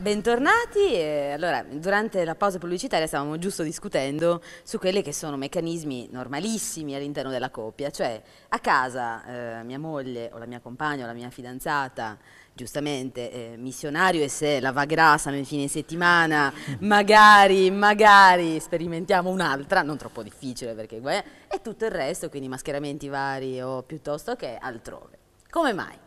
Bentornati, allora durante la pausa pubblicitaria stavamo giusto discutendo su quelli che sono meccanismi normalissimi all'interno della coppia, cioè a casa eh, mia moglie o la mia compagna o la mia fidanzata giustamente eh, missionario e se la va grassa nel fine settimana, magari, magari sperimentiamo un'altra, non troppo difficile perché guai, eh, e tutto il resto, quindi mascheramenti vari o piuttosto che altrove. Come mai?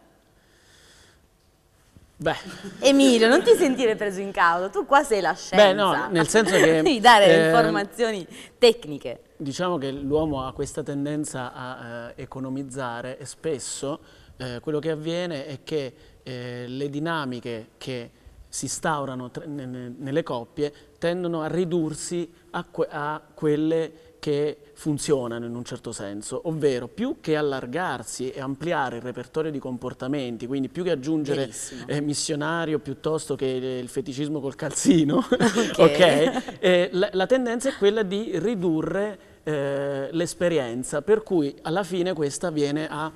Beh. Emilio, non ti sentire preso in causa, tu qua sei la scienza. Beh, no, nel senso che... Devi dare eh, informazioni tecniche. Diciamo che l'uomo ha questa tendenza a eh, economizzare e spesso eh, quello che avviene è che eh, le dinamiche che si instaurano nelle coppie tendono a ridursi a, que a quelle che funzionano in un certo senso, ovvero più che allargarsi e ampliare il repertorio di comportamenti, quindi più che aggiungere eh, missionario piuttosto che il feticismo col calzino, okay. okay, eh, la, la tendenza è quella di ridurre eh, l'esperienza, per cui alla fine questa viene a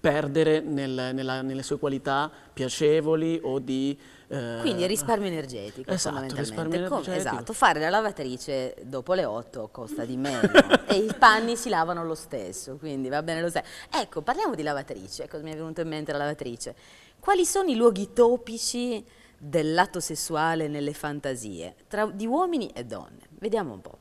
perdere nel, nella, nelle sue qualità piacevoli o di eh, Quindi risparmio energetico esatto, fondamentalmente. Risparmio energetico. Come, cioè, esatto, fare la lavatrice dopo le 8 costa di meno e i panni si lavano lo stesso, quindi va bene lo stesso. Ecco, parliamo di lavatrice, ecco, mi è venuto in mente la lavatrice. Quali sono i luoghi topici dell'atto sessuale nelle fantasie tra, di uomini e donne? Vediamo un po'.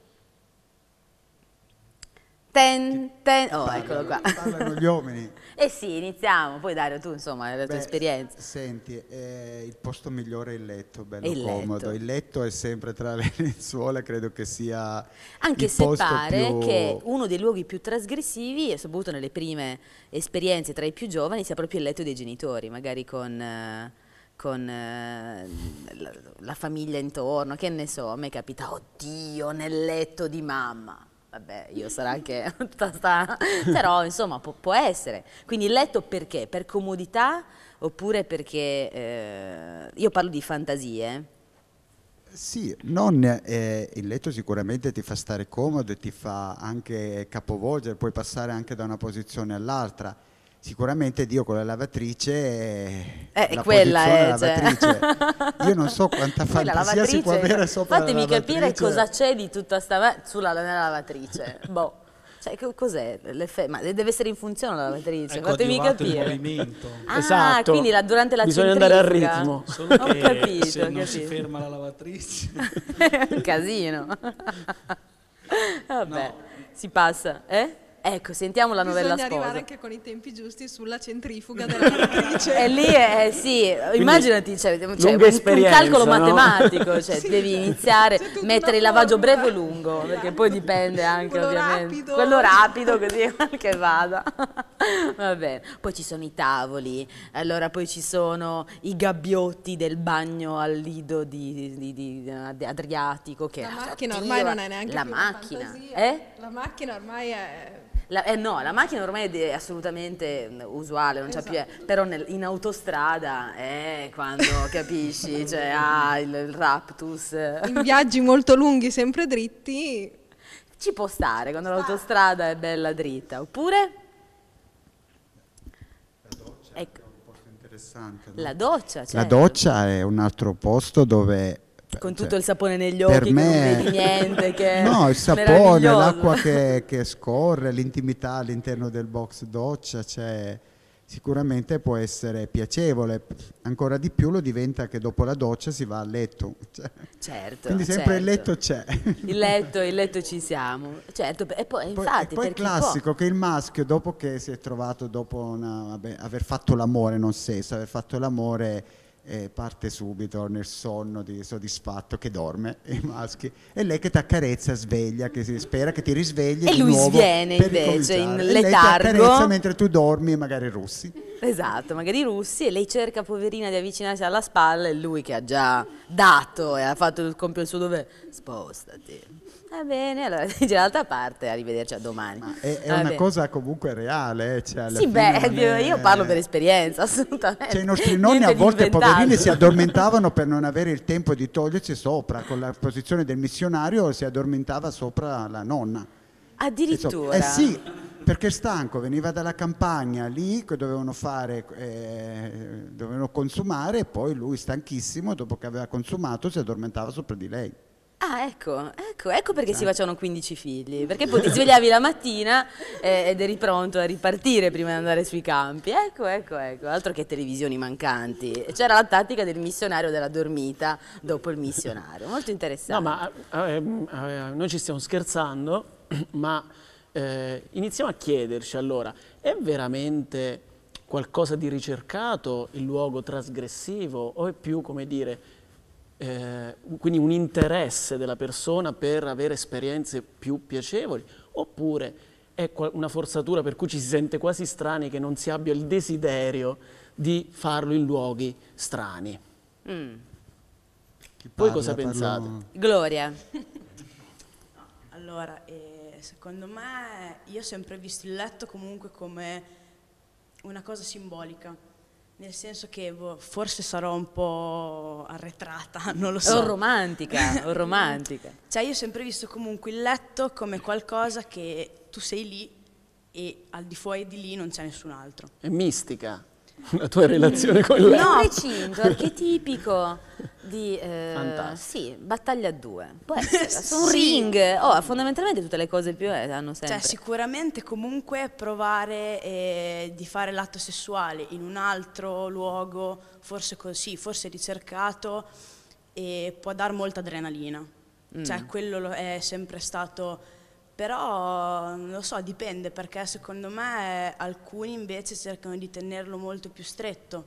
Ten, ten. Oh, eccolo qua. Parlano gli uomini. Eh sì, iniziamo. Poi Dario, tu insomma, la tua Beh, esperienza. Senti, eh, il posto migliore è il letto, bello il comodo. Letto. Il letto è sempre tra le lenzuola, credo che sia Anche se pare più... che uno dei luoghi più trasgressivi, e soprattutto nelle prime esperienze tra i più giovani, sia proprio il letto dei genitori, magari con... Eh, con eh, la, la famiglia intorno, che ne so, a me capita, oddio, nel letto di mamma vabbè, io sarà anche tutta però insomma può, può, essere. Quindi il letto perché? Per comodità oppure perché eh, io parlo di fantasie? Sì, non, eh, il letto sicuramente ti fa stare comodo e ti fa anche capovolgere, puoi passare anche da una posizione all'altra sicuramente Dio con la lavatrice è eh, la quella è, Cioè. Io non so quanta fantasia si può avere sopra Fatemi la lavatrice. Fatemi capire cosa c'è di tutta sta sulla lavatrice. boh. Cioè, cos'è? Ma deve essere in funzione la lavatrice, ecco, fatemi capire. Il ah, esatto. quindi la, durante la Bisogna andare al ritmo. Solo ho che capito, se ho non si ferma la lavatrice. un casino. Vabbè, no. si passa, eh? Ecco, sentiamo la novella Bisogna sposa. Bisogna arrivare anche con i tempi giusti sulla centrifuga della narratrice. e eh, lì, è, eh, sì, Quindi, immaginati, cioè, cioè, un, un, calcolo no? matematico, cioè, sì, devi cioè, iniziare, mettere il lavaggio breve o lungo, esatto. perché poi dipende anche Quello ovviamente. Rapido. Quello rapido, così che vada. Va bene. Poi ci sono i tavoli, allora poi ci sono i gabbiotti del bagno al lido di, di, di, di Adriatico. Che la macchina attiva. ormai non è neanche la macchina. Eh? La macchina ormai è la, eh, no, la macchina ormai è assolutamente mm, usuale, non esatto. più, però nel, in autostrada è eh, quando capisci, cioè ah, il, il, raptus. In viaggi molto lunghi, sempre dritti. Ci può stare quando l'autostrada è bella dritta, oppure? La doccia ecco. è un posto interessante. No? La doccia, certo. La doccia è un altro posto dove con cioè, tutto cioè, il sapone negli occhi, per me... non vedi niente. Che no, il sapone, l'acqua che, che, scorre, l'intimità all'interno del box doccia, cioè, sicuramente può essere piacevole. Ancora di più lo diventa che dopo la doccia si va a letto. Cioè, certo. Quindi sempre certo. il letto certo. c'è. Il letto, il letto ci siamo. Certo, e poi, poi infatti... E poi è classico che il maschio dopo che si è trovato, dopo una, vabbè, aver fatto l'amore, non sesso, aver fatto l'amore eh, parte subito nel sonno di soddisfatto che dorme i maschi e lei che ti accarezza sveglia che si spera che ti risvegli e lui sviene invece in letargo e lei ti accarezza mentre tu dormi magari russi esatto magari russi e lei cerca poverina di avvicinarsi alla spalla e lui che ha già dato e ha fatto il compito il suo dovere spostati Va bene, allora dice l'altra parte, arrivederci a domani. Ma è, è una bene. cosa comunque reale. Eh, cioè, sì, beh, è... io eh. parlo per esperienza, assolutamente. Cioè, I nostri nonni a volte, poverini, si addormentavano per non avere il tempo di togliersi sopra, con la posizione del missionario si addormentava sopra la nonna. Addirittura? Eh, eh sì, perché stanco, veniva dalla campagna lì, dovevano fare, eh, dovevano consumare e poi lui stanchissimo, dopo che aveva consumato, si addormentava sopra di lei. Ah, ecco, ecco, ecco perché esatto. si facevano 15 figli, perché poi ti svegliavi la mattina eh, ed eri pronto a ripartire prima di andare sui campi. Ecco, ecco, ecco, altro che televisioni mancanti. C'era la tattica del missionario della dormita dopo il missionario, molto interessante. No, ma eh, ehm, eh, noi ci stiamo scherzando, ma eh, iniziamo a chiederci allora, è veramente qualcosa di ricercato il luogo trasgressivo o è più, come dire, eh, quindi un interesse della persona per avere esperienze più piacevoli, oppure è una forzatura per cui ci si sente quasi strani che non si abbia il desiderio di farlo in luoghi strani. Mm. Voi cosa pensate? Parla... Gloria. no, allora, eh, secondo me io ho sempre visto il letto comunque come una cosa simbolica nel senso che boh, forse sarò un po' arretrata, non lo so. O romantica, o romantica. cioè io ho sempre visto comunque il letto come qualcosa che tu sei lì e al di fuori di lì non c'è nessun altro. È mistica. la tua relazione con lei. No, recinto archetipico di eh, sì, battaglia a due. Può essere, sono un sì. ring. Oh, fondamentalmente tutte le cose più eh, hanno senso. Cioè, sicuramente comunque provare eh, di fare l'atto sessuale in un altro luogo, forse così, forse ricercato, eh, può dar molta adrenalina. Mm. Cioè, quello è sempre stato però non lo so, dipende perché secondo me alcuni invece cercano di tenerlo molto più stretto,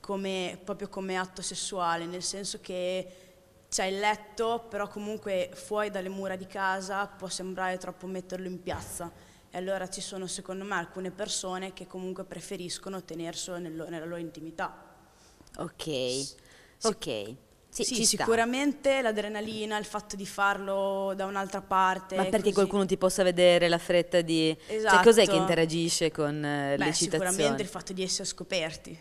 come, proprio come atto sessuale, nel senso che c'è il letto, però comunque fuori dalle mura di casa può sembrare troppo metterlo in piazza. E allora ci sono secondo me alcune persone che comunque preferiscono tenerselo nella loro intimità. Ok, ok. Sì, sì sicuramente l'adrenalina, il fatto di farlo da un'altra parte. Ma perché così. qualcuno ti possa vedere la fretta di... Esatto. Cioè, cos'è che esatto. interagisce con eh, Beh, le citazioni? sicuramente il fatto di essere scoperti.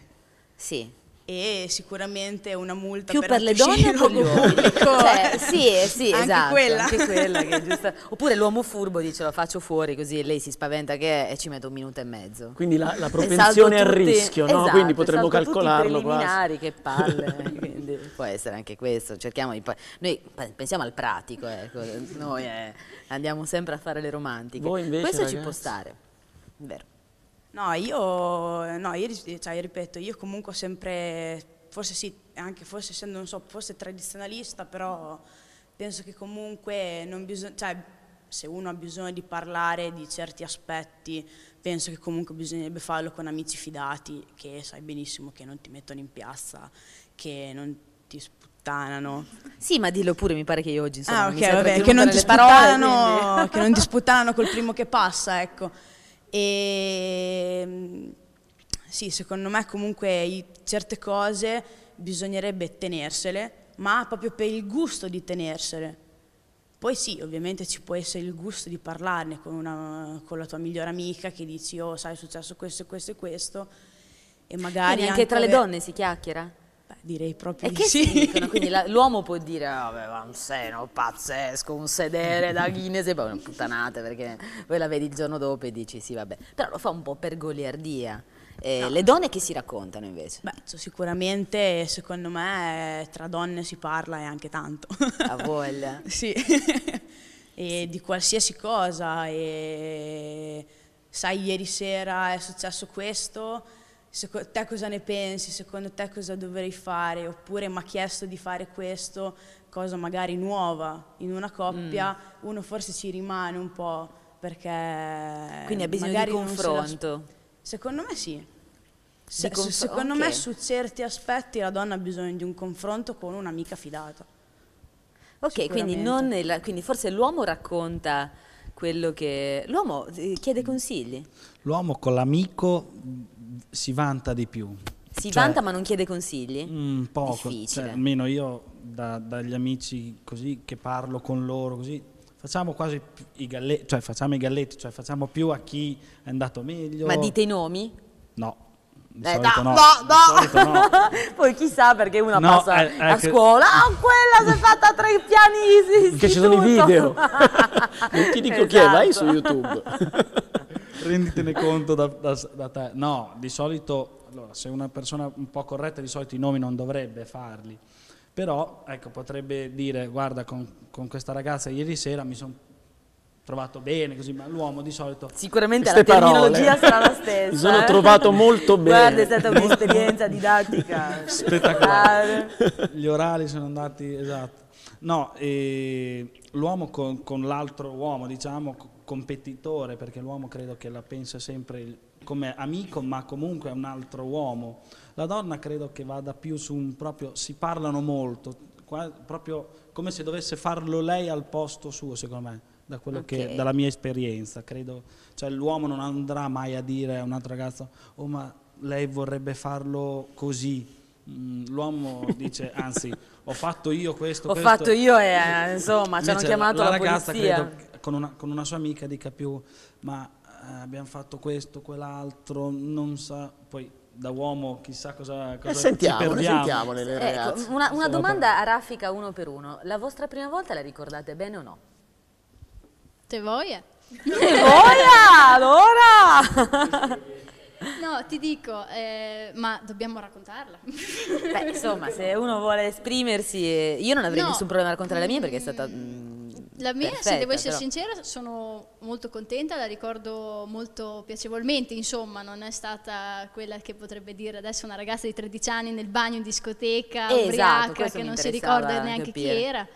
Sì e sicuramente una multa più per, per le donne o per gli uomini cioè, cioè, sì sì anche esatto quella. anche quella che è giusta oppure l'uomo furbo dice lo faccio fuori così lei si spaventa che è, e ci metto un minuto e mezzo quindi la, la propensione al rischio esatto, no? quindi potremmo calcolarlo tutti i che palle quindi può essere anche questo cerchiamo di noi pensiamo al pratico ecco. noi eh, andiamo sempre a fare le romantiche Voi invece, questo ragazzi. ci può stare vero No, io, no, io, cioè, ripeto, io comunque sempre, forse sì, anche forse essendo, non so, forse tradizionalista, però penso che comunque non bisogna, cioè, se uno ha bisogno di parlare di certi aspetti, penso che comunque bisognerebbe farlo con amici fidati, che sai benissimo che non ti mettono in piazza, che non ti sputtanano. Sì, ma dillo pure, mi pare che io oggi insomma, ah, okay, vabbè, che non, parole, che non ti sputtanano col primo che passa, ecco. E ehm, sì, secondo me comunque certe cose bisognerebbe tenersele, ma proprio per il gusto di tenersele. Poi sì, ovviamente ci può essere il gusto di parlarne con, una, con la tua migliore amica che dici, oh sai, è successo questo e questo e questo, e magari... Quindi anche, anche tra le donne si chiacchiera? Beh, direi proprio e che sì. Dicono, quindi l'uomo può dire aveva ah, un seno pazzesco, un sedere da Guinness, e poi una puttanata perché poi la vedi il giorno dopo e dici sì vabbè, però lo fa un po' per goliardia. Eh, no. Le donne che si raccontano invece? Beh, sicuramente secondo me tra donne si parla e anche tanto. A voglia. sì, e di qualsiasi cosa. E... Sai, ieri sera è successo questo, te cosa ne pensi, secondo te cosa dovrei fare, oppure mi ha chiesto di fare questo, cosa magari nuova in una coppia, mm. uno forse ci rimane un po' perché... Quindi ha bisogno di confronto. La... Secondo me sì. Se, conf... secondo okay. me su certi aspetti la donna ha bisogno di un confronto con un'amica fidata. Ok, quindi, la... quindi forse l'uomo racconta quello che... L'uomo eh, chiede consigli. L'uomo con l'amico si vanta di più. Si cioè, vanta ma non chiede consigli? Mm, poco, cioè, almeno io da, dagli amici così che parlo con loro così, facciamo quasi i galletti, cioè facciamo i galletti, cioè facciamo più a chi è andato meglio. Ma dite i nomi? No. Eh, no, no, no. no. Poi chissà perché una no, passa eh, a ecco. scuola, ah, quella si è fatta tre piani. Che ci sono i video. non ti dico esatto. chi è, vai su esatto. YouTube renditene conto da, da, da, te. No, di solito, allora, se una persona un po' corretta, di solito i nomi non dovrebbe farli, però ecco, potrebbe dire, guarda, con, con questa ragazza ieri sera mi sono trovato bene, così, ma l'uomo di solito... Sicuramente la terminologia parole. sarà la stessa. Mi eh. sono eh? trovato molto bene. Guarda, è stata un'esperienza didattica. Spettacolare. Gli orali sono andati, esatto. No, l'uomo con, con l'altro uomo, diciamo, competitore, perché l'uomo credo che la pensa sempre come amico, ma comunque è un altro uomo. La donna credo che vada più su un proprio, si parlano molto, qua, proprio come se dovesse farlo lei al posto suo, secondo me. Da okay. che, dalla mia esperienza, credo, cioè l'uomo non andrà mai a dire a un altro ragazzo, oh ma lei vorrebbe farlo così, mm, l'uomo dice anzi ho fatto io questo ho questo. fatto io e eh, insomma ci hanno chiamato la, la ragazza polizia. credo con una, con una sua amica dica più ma eh, abbiamo fatto questo, quell'altro, non sa, poi da uomo chissà cosa, eh, cosa sentiamo, ci perdiamo. Sentiamo nelle ecco, ragazze. Ecco, una, una domanda a raffica uno per uno, la vostra prima volta la ricordate bene o no? Te voglia. Te voglia, allora! No, ti dico, eh, ma dobbiamo raccontarla. Beh, insomma, se uno vuole esprimersi, eh, io non avrei no. nessun problema a raccontare la mia perché è stata... Mm, mm la mia, Perfetta, se devo essere però. sincera, sono molto contenta, la ricordo molto piacevolmente, insomma, non è stata quella che potrebbe dire adesso una ragazza di 13 anni nel bagno in discoteca, esatto, ubriaca, che non si ricorda neanche capire. chi era,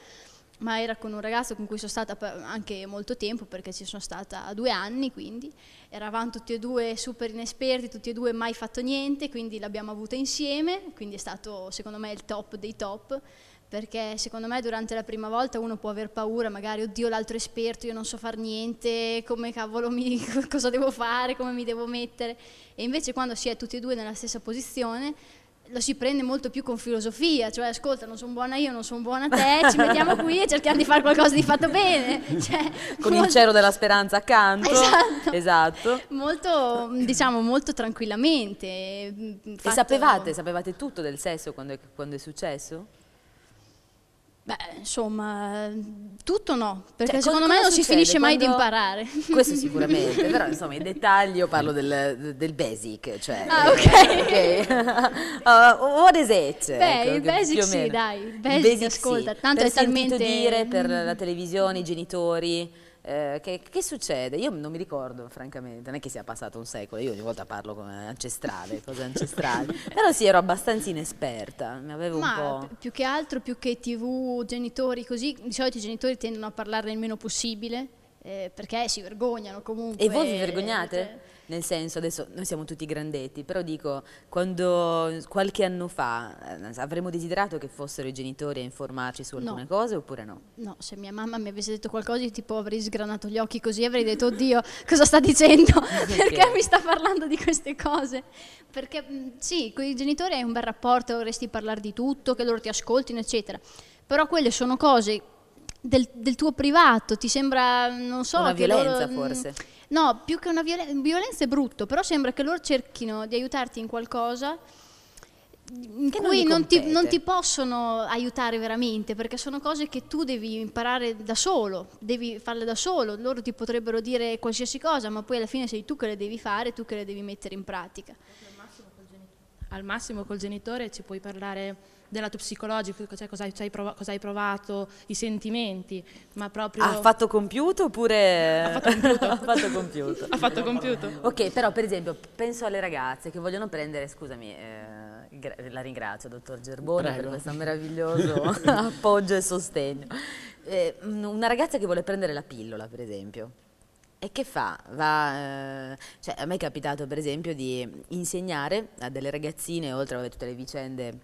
ma era con un ragazzo con cui sono stata anche molto tempo, perché ci sono stata due anni, quindi eravamo tutti e due super inesperti, tutti e due mai fatto niente, quindi l'abbiamo avuta insieme, quindi è stato secondo me il top dei top perché secondo me durante la prima volta uno può aver paura, magari oddio l'altro esperto, io non so far niente, come cavolo mi, cosa devo fare, come mi devo mettere. E invece quando si è tutti e due nella stessa posizione lo si prende molto più con filosofia, cioè ascolta, non sono buona io, non sono buona te, ci mettiamo qui e cerchiamo di fare qualcosa di fatto bene. Cioè, con molto... il cero della speranza accanto. Esatto. esatto. Molto, diciamo, molto tranquillamente. Mm, fatto... E sapevate, sapevate tutto del sesso quando è, quando è successo? Beh, insomma, tutto no, perché cioè, secondo me non succede? si finisce mai Quando... di imparare. Questo sicuramente, però insomma in dettaglio parlo del, del basic, cioè... Ah, ok. okay. uh, what is it? Beh, ecco, il basic sì, dai, il basic, basic ascolta, sì. tanto per è talmente... dire per mm. la televisione, i genitori... Eh, che, che, succede? Io non mi ricordo, francamente, non è che sia passato un secolo, io ogni volta parlo come ancestrale, cose ancestrali, però sì, ero abbastanza inesperta, mi avevo Ma un po'... più che altro, più che tv, genitori, così, di solito i genitori tendono a parlare il meno possibile, eh, perché si vergognano comunque. E voi vi vergognate? Eh, nel senso adesso noi siamo tutti grandetti, però dico, quando qualche anno fa eh, avremmo desiderato che fossero i genitori a informarci su alcune no. cose oppure no? No, se mia mamma mi avesse detto qualcosa tipo avrei sgranato gli occhi così avrei detto oddio cosa sta dicendo, okay. perché mi sta parlando di queste cose? Perché mm, sì, con i genitori hai un bel rapporto, vorresti parlare di tutto, che loro ti ascoltino eccetera, però quelle sono cose del, del, tuo privato, ti sembra, non so, una violenza loro, mm, forse. Mh, No, più che una violenza, violenza è brutto, però sembra che loro cerchino di aiutarti in qualcosa in che cui non, non, ti, non ti, possono aiutare veramente perché sono cose che tu devi imparare da solo, devi farle da solo, loro ti potrebbero dire qualsiasi cosa ma poi alla fine sei tu che le devi fare, tu che le devi mettere in pratica. Al massimo col genitore ci puoi parlare della tua psicologica, cioè cosa hai, provato, cosa hai, provato, i sentimenti, ma proprio... Ha fatto compiuto oppure... Ha fatto compiuto. ha fatto compiuto. ha fatto compiuto. Ok, però per esempio penso alle ragazze che vogliono prendere, scusami, eh, la ringrazio dottor Gerboni Prego. per questo meraviglioso appoggio e sostegno. Eh, una ragazza che vuole prendere la pillola per esempio, e che fa? Va, eh, cioè, a me è capitato per esempio di insegnare a delle ragazzine, oltre a tutte le vicende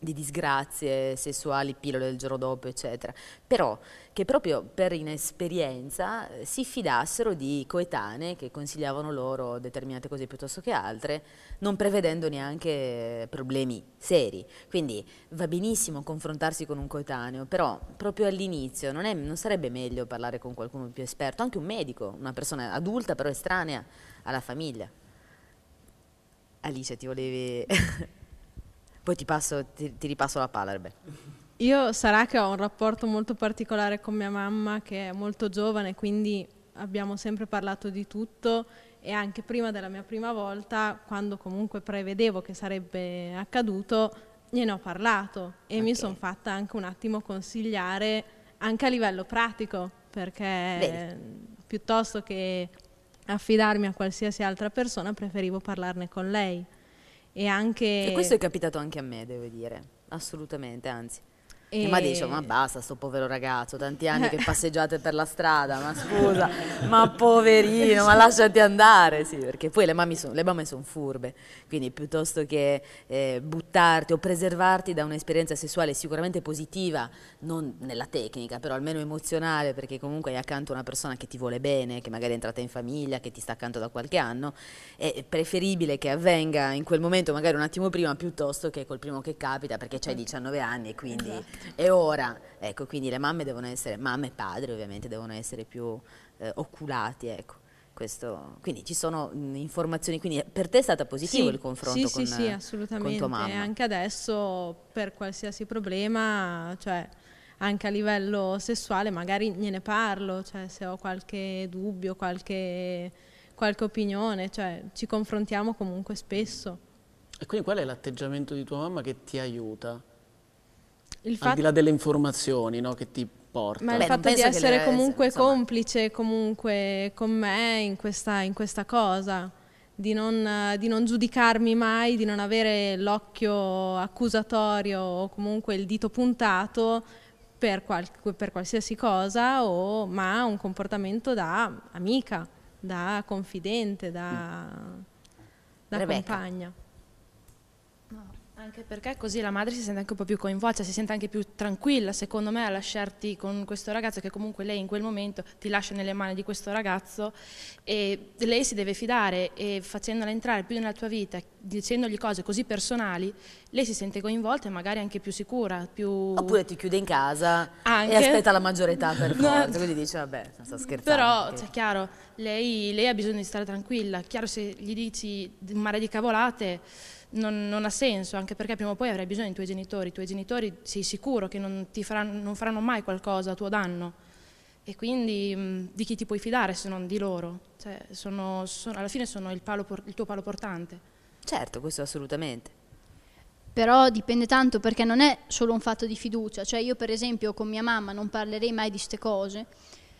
di disgrazie sessuali, pillole del giorno dopo, eccetera, però che proprio per inesperienza eh, si fidassero di coetanee che consigliavano loro determinate cose piuttosto che altre, non prevedendo neanche problemi seri. Quindi va benissimo confrontarsi con un coetaneo, però proprio all'inizio non, non sarebbe meglio parlare con qualcuno più esperto, anche un medico, una persona adulta però estranea alla famiglia. Alice, ti volevi... Poi ti, passo, ti, ti ripasso la palla, Rebecca. Io sarà che ho un rapporto molto particolare con mia mamma che è molto giovane, quindi abbiamo sempre parlato di tutto e anche prima della mia prima volta, quando comunque prevedevo che sarebbe accaduto, gliene ho parlato e okay. mi sono fatta anche un attimo consigliare anche a livello pratico, perché Bene. piuttosto che affidarmi a qualsiasi altra persona preferivo parlarne con lei. E anche... E questo è capitato anche a me, devo dire, assolutamente, anzi. E... e ma dice, ma basta, sto povero ragazzo, tanti anni eh. che passeggiate per la strada, ma scusa, ma poverino, ma lasciati andare, sì, perché poi le, mamme sono furbe, quindi piuttosto che eh, buttarti o preservarti da un'esperienza sessuale sicuramente positiva, non nella tecnica, però almeno emozionale, perché comunque hai accanto una persona che ti vuole bene, che magari è entrata in famiglia, che ti sta accanto da qualche anno, è preferibile che avvenga in quel momento, magari un attimo prima, piuttosto che col primo che capita, perché c'hai 19 eh. anni e quindi... Esatto. E ora, ecco, quindi le mamme devono essere, mamme e padri ovviamente devono essere più eh, oculati, ecco. Questo, quindi ci sono mm, informazioni, quindi per te è stato positivo sì, il confronto sì, con, sì, sì, eh, assolutamente. con tua mamma? Anche adesso per qualsiasi problema, cioè anche a livello sessuale magari gliene parlo, cioè se ho qualche dubbio, qualche, qualche opinione, cioè ci confrontiamo comunque spesso. E quindi qual è l'atteggiamento di tua mamma che ti aiuta? fatto... al di là delle informazioni no, che ti porta. Ma il Beh, fatto di essere comunque insomma. complice comunque con me in questa, in questa cosa, di non, di non, giudicarmi mai, di non avere l'occhio accusatorio o comunque il dito puntato per, qual, per qualsiasi cosa, o, ma un comportamento da amica, da confidente, da, da compagna. Anche perché così la madre si sente anche un po' più coinvolta, si sente anche più tranquilla, secondo me, a lasciarti con questo ragazzo che comunque lei in quel momento ti lascia nelle mani di questo ragazzo e lei si deve fidare e facendola entrare più nella tua vita, dicendogli cose così personali, lei si sente coinvolta e magari anche più sicura. Più... Oppure ti chiude in casa anche... e aspetta la maggiore età per forza, quindi dice vabbè, non sto scherzando. Però, cioè, chiaro, lei, lei ha bisogno di stare tranquilla, chiaro se gli dici un mare di cavolate non, non, ha senso, anche perché prima o poi avrai bisogno dei tuoi genitori, i tuoi genitori sei sicuro che non, faranno, non faranno, mai qualcosa a tuo danno e quindi mh, mm, di chi ti puoi fidare se non di loro, cioè, sono, sono, alla fine sono il, palo, il tuo palo portante. Certo, questo assolutamente però dipende tanto perché non è solo un fatto di fiducia, cioè io per esempio con mia mamma non parlerei mai di queste cose,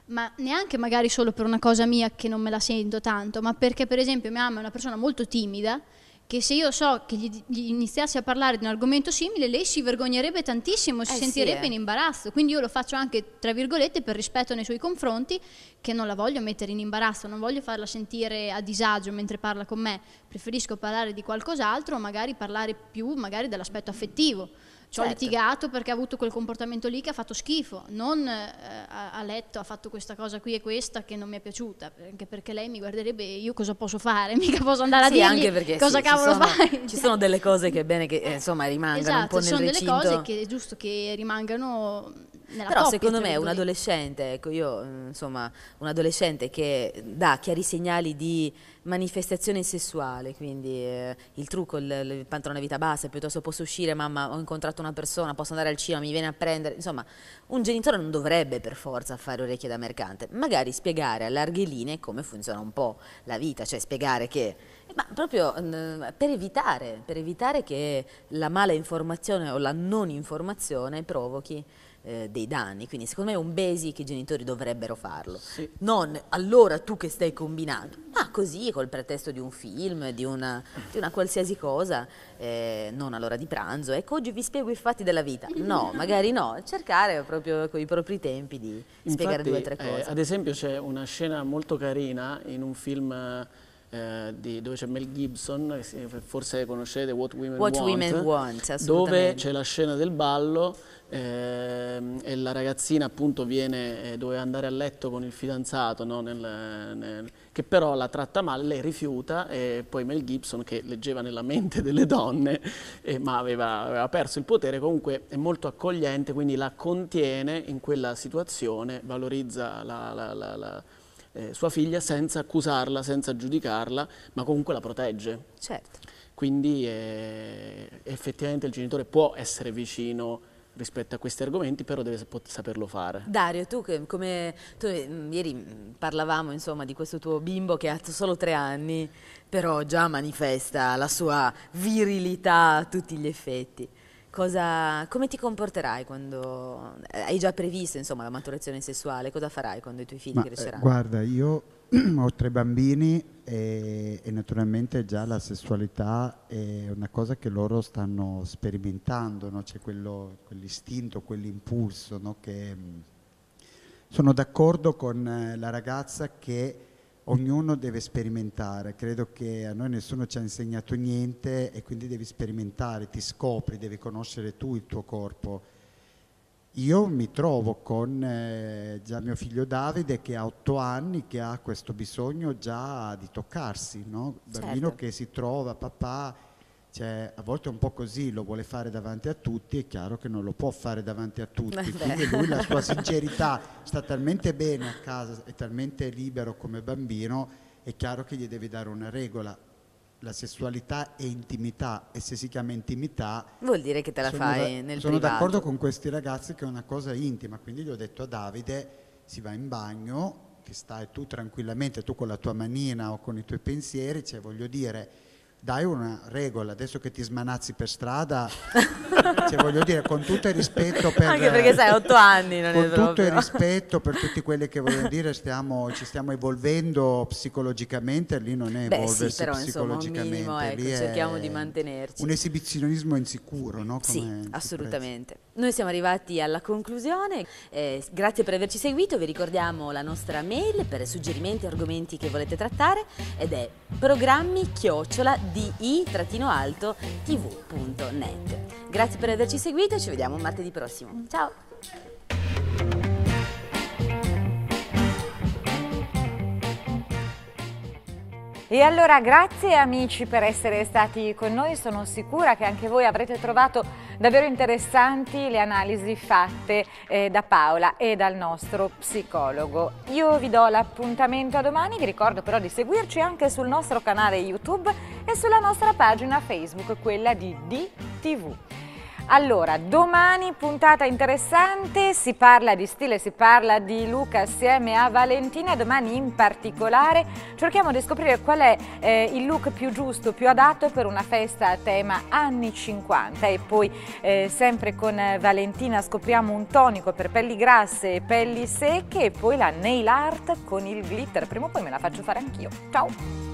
ma neanche magari solo per una cosa mia che non me la sento tanto, ma perché per esempio mia mamma è una persona molto timida che se io so che gli, gli iniziassi a parlare di un argomento simile, lei si vergognerebbe tantissimo, si eh sentirebbe sì, eh. in imbarazzo. Quindi io lo faccio anche, tra virgolette, per rispetto nei suoi confronti, che non la voglio mettere in imbarazzo, non voglio farla sentire a disagio mentre parla con me. Preferisco parlare di qualcos'altro, magari parlare più magari dell'aspetto affettivo ci cioè, ho certo. litigato perché ha avuto quel comportamento lì che ha fatto schifo, non eh, letto ha fatto questa cosa qui e questa che non mi è piaciuta, anche perché lei mi guarderebbe e io cosa posso fare, mica posso andare a sì, dirgli anche perché, cosa sì, cavolo ci sono, fai. Ci sono delle cose che è bene che eh, insomma rimangano esatto, un po' nel recinto. Esatto, ci sono delle cose che è giusto che rimangano però secondo me un adolescente, ecco io eh, insomma, un adolescente che dà chiari segnali di manifestazione sessuale, quindi eh, il trucco, il, il pantalone a vita bassa, piuttosto posso uscire, mamma, ho incontrato una persona, posso andare al cinema, mi viene a prendere, insomma, un genitore non dovrebbe per forza fare orecchie da mercante, magari spiegare a larghe linee come funziona un po' la vita, cioè spiegare che eh, ma proprio mm, per evitare, per evitare che la mala informazione o la non informazione provochi eh, dei danni, quindi secondo me è un basic i genitori dovrebbero farlo, sì. non allora tu che stai combinando, ma così col pretesto di un film, di una, di una qualsiasi cosa, eh, non all'ora di pranzo, ecco oggi vi spiego i fatti della vita, no, magari no, cercare proprio con i propri tempi di Infatti, spiegare due o tre eh, cose. Eh, ad esempio c'è una scena molto carina in un film... Eh, di, dove c'è Mel Gibson, forse conoscete What Women What Want, Women Want dove c'è la scena del ballo eh, e la ragazzina appunto viene, eh, doveva andare a letto con il fidanzato, no? nel, nel, che però la tratta male, lei rifiuta e poi Mel Gibson che leggeva nella mente delle donne eh, ma aveva, aveva, perso il potere, comunque è molto accogliente, quindi la contiene in quella situazione, valorizza la, la, la, la eh, sua figlia senza accusarla, senza giudicarla, ma comunque la protegge. Certo. Quindi eh, effettivamente il genitore può essere vicino rispetto a questi argomenti, però deve saperlo fare. Dario, tu, come, tu mm, ieri mm, parlavamo insomma, di questo tuo bimbo che ha solo tre anni, però già manifesta la sua virilità a tutti gli effetti. Cosa, come ti comporterai quando eh, hai già previsto insomma, la maturazione sessuale? Cosa farai quando i tuoi figli Ma, cresceranno? Eh, guarda, io ho tre bambini e, eh, e, naturalmente già la sessualità è una cosa che loro stanno sperimentando, no? c'è quell'istinto, quell'impulso no? che mm, sono d'accordo con eh, la ragazza che ognuno deve sperimentare, credo che a noi nessuno ci ha insegnato niente e quindi devi sperimentare, ti scopri, devi conoscere tu il tuo corpo io mi trovo con eh, già mio figlio Davide che ha otto anni, che ha questo bisogno già di toccarsi, no? bambino certo. che si trova, papà, cioè, a volte è un po' così, lo vuole fare davanti a tutti, è chiaro che non lo può fare davanti a tutti, Beh, quindi lui la sua sincerità sta talmente bene a casa, è talmente libero come bambino, è chiaro che gli devi dare una regola, la sessualità è intimità e se si chiama intimità vuol dire che te la fai da, nel sono d'accordo con questi ragazzi che è una cosa intima quindi gli ho detto a Davide si va in bagno che stai tu tranquillamente tu con la tua manina o con i tuoi pensieri cioè voglio dire dai una regola, adesso che ti smanazzi per strada, cioè voglio dire, con tutto il rispetto per... Anche perché sai, otto anni non Con tutto il rispetto per tutti quelli che vogliono dire, stiamo, ci stiamo evolvendo psicologicamente, lì non è Beh, evolversi sì, però, psicologicamente. Insomma, minimo, ecco, cerchiamo di mantenerci. Un esibizionismo insicuro, no? Come sì, assolutamente. Noi siamo arrivati alla conclusione, eh, grazie per averci seguito, vi ricordiamo la nostra mail per suggerimenti e argomenti che volete trattare ed è programmi chiocciola di-tv.net. alto Grazie per averci seguito e ci vediamo martedì prossimo. Ciao! E allora grazie amici per essere stati con noi, sono sicura che anche voi avrete trovato davvero interessanti le analisi fatte eh, da Paola e dal nostro psicologo. Io vi do l'appuntamento a domani, vi ricordo però di seguirci anche sul nostro canale YouTube e sulla nostra pagina Facebook, quella di DTV. Allora, domani puntata interessante, si parla di stile, si parla di Luca assieme a Valentina, domani in particolare cerchiamo di scoprire qual è eh, il look più giusto, più adatto per una festa a tema anni 50 e poi eh, sempre con Valentina scopriamo un tonico per pelli grasse e pelli secche e poi la nail art con il glitter, prima o poi me la faccio fare anch'io, ciao!